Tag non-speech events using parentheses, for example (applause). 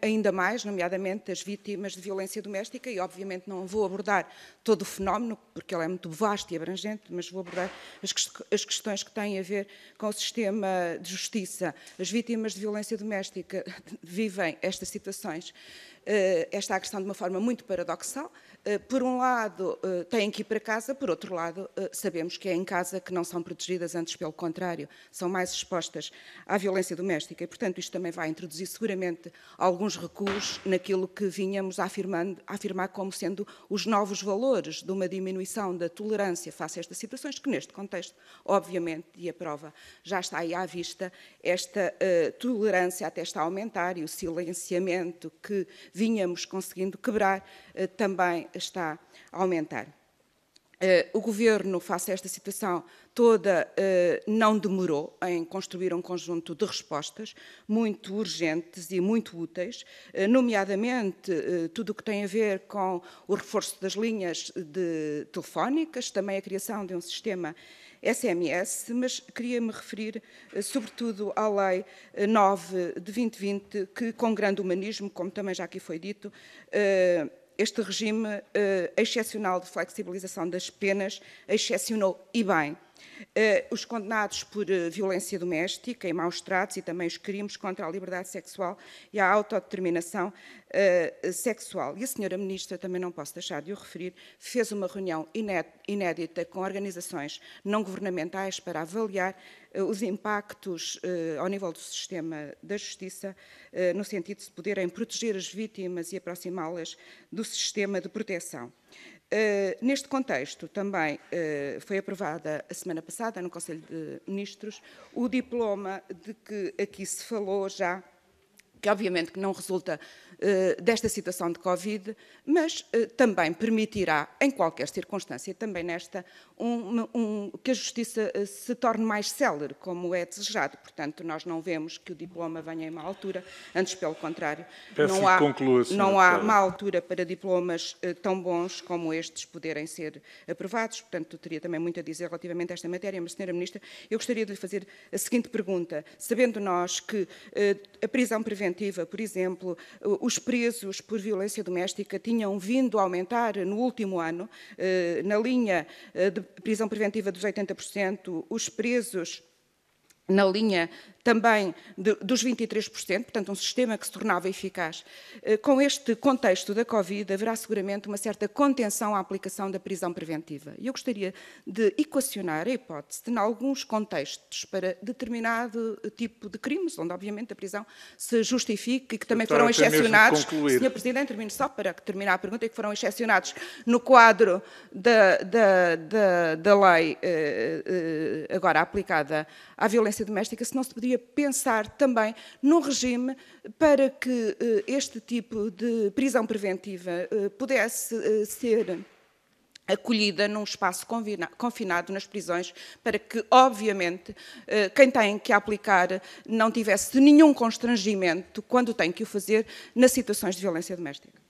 ainda mais, nomeadamente as vítimas de violência doméstica, e obviamente não vou abordar todo o fenómeno, porque ele é muito vasto e abrangente, mas vou abordar as, as questões que têm a ver com o sistema de justiça. As vítimas de violência doméstica (laughs) vivem estas situações, eh, esta agressão de uma forma muito paradoxal. Eh, por um lado, eh, têm que ir para casa, por outro lado, sabemos que é em casa que não são protegidas, antes pelo contrário, são mais expostas à violência doméstica, e portanto isto também vai introduzir seguramente alguns recuos naquilo que vínhamos afirmando, afirmar como sendo os novos valores de uma diminuição da tolerância face a estas situações, que neste contexto, obviamente, e a prova já está aí à vista, esta uh, tolerância até está a aumentar e o silenciamento que vínhamos conseguindo quebrar uh, também está a aumentar. Eh, o governo, face a esta situação toda, eh, não demorou em construir um conjunto de respostas muito urgentes e muito úteis, eh, nomeadamente tudo o que tem a ver com o reforço das linhas telefónicas, também a criação de um sistema SMS, mas queria me referir sobretudo à Lei 9 de 2020, que, com grande humanismo, como também já aqui foi dito, este regime eh, excepcional de flexibilização das penas excepcionou e bem eh, os condenados por eh, violência doméstica e maus tratos e também os crimes contra a liberdade sexual e a autodeterminação eh, sexual. E a senhora ministra, também não posso deixar de o referir, fez uma reunião inédita com organizações não governamentais para avaliar os impactos ao nível do sistema da justiça, no sentido de se poderem proteger as vítimas e aproximá-las do sistema de proteção. Eh, neste contexto, também uh, foi aprovada a semana passada no Conselho de Ministros o diploma de que aqui se falou já que obviamente que não resulta eh, desta situação de Covid, mas eh, também permitirá, em qualquer circunstância, também nesta, um, um, que a justiça eh, se torne mais célere, como é desejado. Portanto, nós não vemos que o diploma venha em má altura, antes pelo contrário. Peço não há, não há má altura para diplomas tão bons como estes poderem ser aprovados. Portanto, teria também muito a dizer relativamente a esta matéria, mas, Sra. Ministra, eu gostaria de lhe fazer a seguinte pergunta. Sabendo nós que a prisão preventiva preventiva, por exemplo, eh, os presos por violência doméstica tinham vindo a aumentar no último ano, eh, na linha eh, de prisão preventiva dos 80%, os presos na linha também de, dos 23%, portanto, um sistema que se tornava eficaz. Eh, com este contexto da Covid, haverá seguramente uma certa contenção à aplicação da prisão preventiva. E eu gostaria de equacionar a hipótese de, em alguns contextos, para determinado eh, tipo de crimes, onde, obviamente, a prisão se justifica e que também foram excepcionados. Senhor Presidente, termino só para terminar a pergunta, e é que foram excepcionados no quadro da, da, da, da lei eh, agora aplicada à violência violência doméstica, se não se poderia pensar também num regime para que eh, este tipo de prisão preventiva eh, pudesse eh, ser acolhida num espaço confinado nas prisões, para que, obviamente, quem tem que aplicar não tivesse nenhum constrangimento quando tem que o fazer nas situações de violência doméstica.